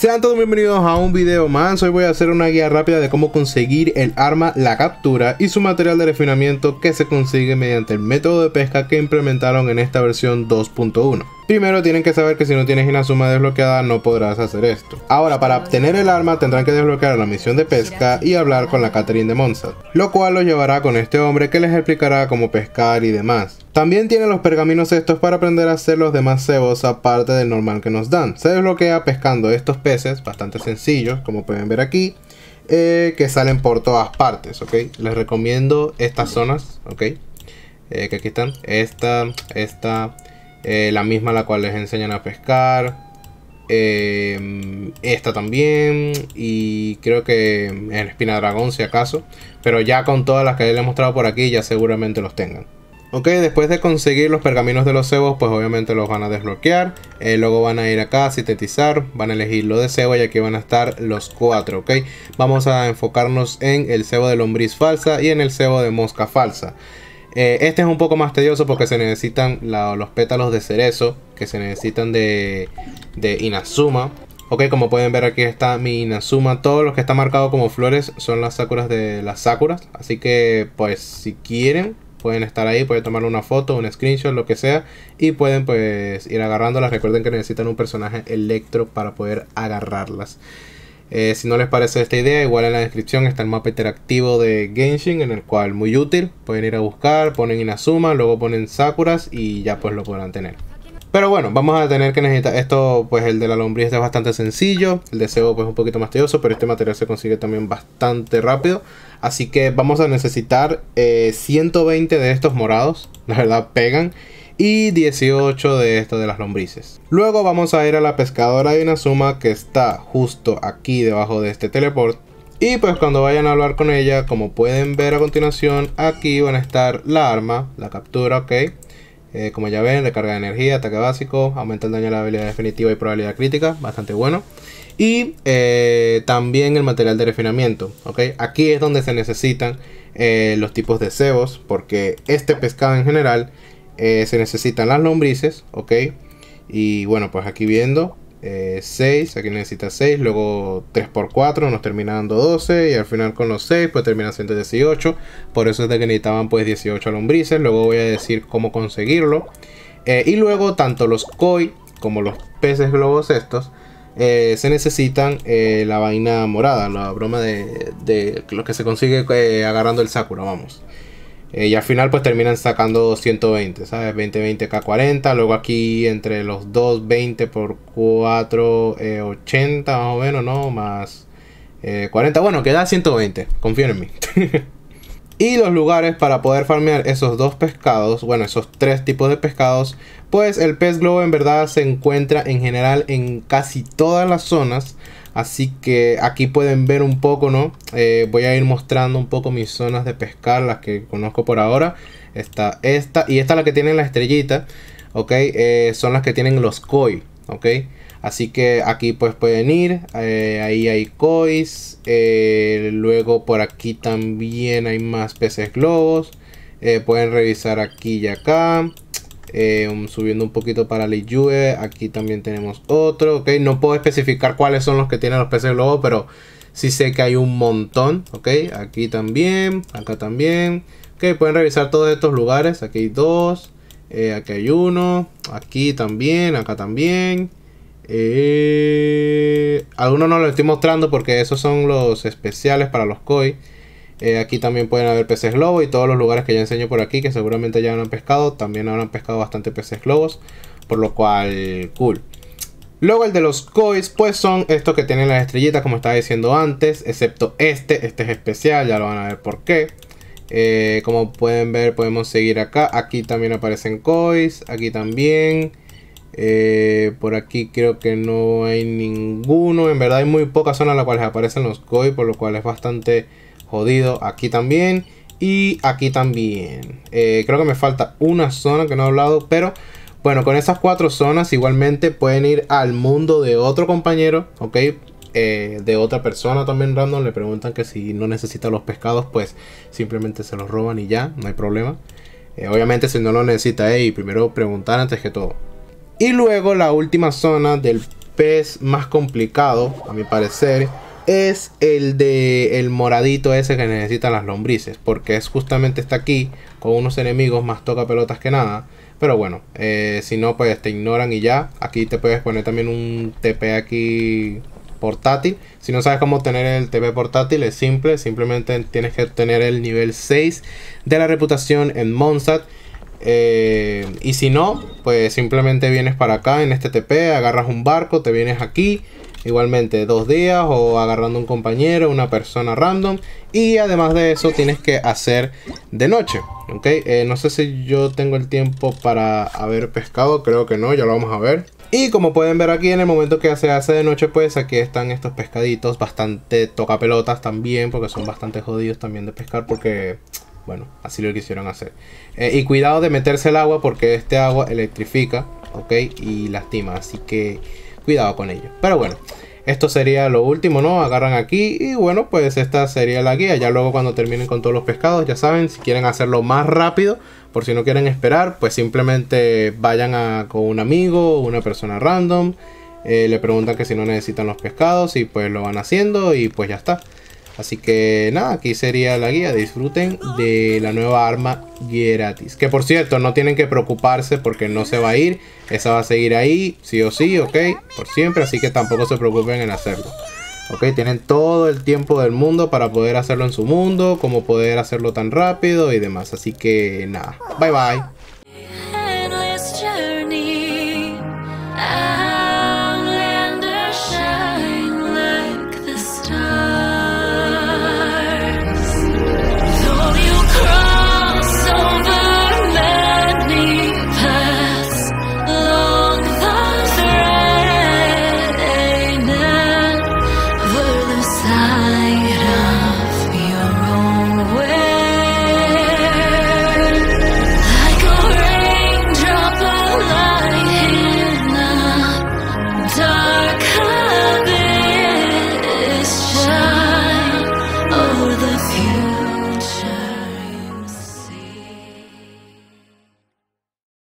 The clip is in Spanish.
Sean todos bienvenidos a un video más, hoy voy a hacer una guía rápida de cómo conseguir el arma, la captura y su material de refinamiento que se consigue mediante el método de pesca que implementaron en esta versión 2.1. Primero tienen que saber que si no tienes Inazuma desbloqueada no podrás hacer esto. Ahora para obtener el arma tendrán que desbloquear la misión de pesca y hablar con la Catherine de Monza, lo cual los llevará con este hombre que les explicará cómo pescar y demás. También tiene los pergaminos estos para aprender a hacer los demás cebos aparte del normal que nos dan. Se desbloquea pescando estos peces, bastante sencillos, como pueden ver aquí, eh, que salen por todas partes, ¿ok? Les recomiendo estas zonas, ¿ok? Eh, que aquí están. Esta, esta, eh, la misma la cual les enseñan a pescar. Em, esta también. Y creo que en Espina dragón, si acaso. Pero ya con todas las que les he mostrado por aquí ya seguramente los tengan. Ok, después de conseguir los pergaminos de los cebos, pues obviamente los van a desbloquear. Eh, luego van a ir acá a sintetizar, van a elegir lo de cebo y aquí van a estar los cuatro, ok. Vamos a enfocarnos en el cebo de lombriz falsa y en el cebo de mosca falsa. Eh, este es un poco más tedioso porque se necesitan los pétalos de cerezo, que se necesitan de, Inazuma. Ok, como pueden ver aquí está mi Inazuma. Todos los que está marcado como flores son las sakuras de las sakuras. Así que pues si quieren pueden estar ahí, pueden tomar una foto, un screenshot, lo que sea, y pueden pues ir agarrándolas. Recuerden que necesitan un personaje electro para poder agarrarlas. Eh, si no les parece esta idea, igual en la descripción está el mapa interactivo de Genshin, en el cual muy útil, pueden ir a buscar, ponen Inazuma, luego ponen Sakuras y ya pues lo podrán tener. Pero bueno, vamos a tener que necesitar esto, pues el de la lombriz es bastante sencillo, el de pues un poquito más tedioso, pero este material se consigue también bastante rápido. Así que vamos a necesitar 120 eh, de estos morados, la verdad pegan, y 18 de estos de las lombrices. Luego vamos a ir a la pescadora de Inazuma que está justo aquí debajo de este teleport. Y pues cuando vayan a hablar con ella, como pueden ver a continuación, aquí van a estar la arma, la captura, ok eh, como ya ven, recarga de energía, ataque básico, aumenta el daño a la habilidad definitiva y probabilidad crítica, bastante bueno. Y eh, también el material de refinamiento, ¿ok? Aquí es donde se necesitan eh, los tipos de cebos, porque este pescado en general se necesitan las lombrices, ¿ok? Y bueno, pues aquí viendo, 6, eh, aquí necesita 6, luego 3 por 4 nos termina dando 12 y al final con los 6 pues termina siendo 18, por eso es de que necesitaban pues 18 lombrices, luego voy a decir cómo conseguirlo. Eh, y luego tanto los koi como los peces globos estos eh, se necesitan la vaina morada, la broma de, de lo que se consigue agarrando el sakura, vamos. Eh, y al final pues terminan sacando 120, ¿sabes? 20, 20, K40. Luego aquí entre los dos, 20 por 4, 80 eh, más o menos, ¿no? Más 40. Eh, bueno, queda 120, confíen en mí. Y los lugares para poder farmear esos dos pescados, bueno, esos tres tipos de pescados, pues el pez globo en verdad se encuentra en general en casi todas las zonas. Así que aquí pueden ver un poco, ¿no? Eh, voy a ir mostrando un poco mis zonas de pescar, las que conozco por ahora. Está esta y esta la que tiene la estrellita, ¿ok? Eh, son las que tienen los koi, ¿ok? Así que aquí pues pueden ir. Eh, ahí hay cois. Eh, luego por aquí también hay más peces globos. Eh, pueden revisar aquí y acá. Um, subiendo un poquito para Liyue. Aquí también tenemos otro. Ok, no puedo especificar cuáles son los que tienen los peces globos. Pero sí sé que hay un montón. Ok, aquí también. Acá también. Ok, pueden revisar todos estos lugares. Aquí hay dos. aquí hay uno. Aquí también. Acá también. Eh, algunos no los estoy mostrando porque esos son los especiales para los koi. Eh, aquí también pueden haber peces lobo y todos los lugares que ya enseño por aquí que seguramente ya han pescado. También habrán pescado bastante peces globos, por lo cual cool. Luego el de los cois, pues son estos que tienen las estrellitas como estaba diciendo antes, excepto este, este es especial, ya lo van a ver por qué. Eh, como pueden ver podemos seguir acá, aquí también aparecen cois, aquí también. Eh, por aquí creo que no hay ninguno. En verdad hay muy pocas zonas en las cuales aparecen los koi, por lo cual es bastante jodido. Aquí también. Y aquí también. Eh, creo que me falta una zona que no he hablado. Pero bueno, con esas cuatro zonas igualmente pueden ir al mundo de otro compañero. Ok. Eh, de otra persona también random. Le preguntan que si no necesita los pescados, pues simplemente se los roban y ya. No hay problema. obviamente si no lo necesita, y primero preguntar antes que todo. Y luego la última zona del pez más complicado, a mi parecer, es el de el moradito ese que necesitan las lombrices. Porque es justamente está aquí, con unos enemigos más toca pelotas que nada. Pero bueno, eh, si no, pues te ignoran y ya. Aquí te puedes poner también un TP aquí portátil. Si no sabes cómo tener el TP portátil, es simple. Simplemente tienes que tener el nivel 6 de la reputación en Monsat. Eh, y si no, pues simplemente vienes para acá en este TP, agarras un barco, te vienes aquí, igualmente dos días o agarrando un compañero, una persona random. Y además de eso tienes que hacer de noche, ¿ok? Eh, no sé si yo tengo el tiempo para haber pescado, creo que no, ya lo vamos a ver. Y como pueden ver aquí, en el momento que se hace de noche, pues aquí están estos pescaditos, bastante tocapelotas también, porque son bastante jodidos también de pescar, porque bueno, así lo quisieron hacer. Eh, y cuidado de meterse el agua porque este agua electrifica, ¿ok? Y lastima, así que cuidado con ello. Pero bueno, esto sería lo último, ¿no? Agarran aquí y bueno, pues esta sería la guía. Ya luego cuando terminen con todos los pescados, ya saben, si quieren hacerlo más rápido, por si no quieren esperar, pues simplemente vayan a, con un amigo, una persona random. Eh, le preguntan que si no necesitan los pescados y pues lo van haciendo y pues ya está. Así que nada, aquí sería la guía. Disfruten de la nueva arma gratis. Que por cierto, no tienen que preocuparse porque no se va a ir. Esa va a seguir ahí, sí o sí, ok, por siempre. Así que tampoco se preocupen en hacerlo. Ok, tienen todo el tiempo del mundo para poder hacerlo en su mundo, como poder hacerlo tan rápido y demás. Así que nada, bye bye.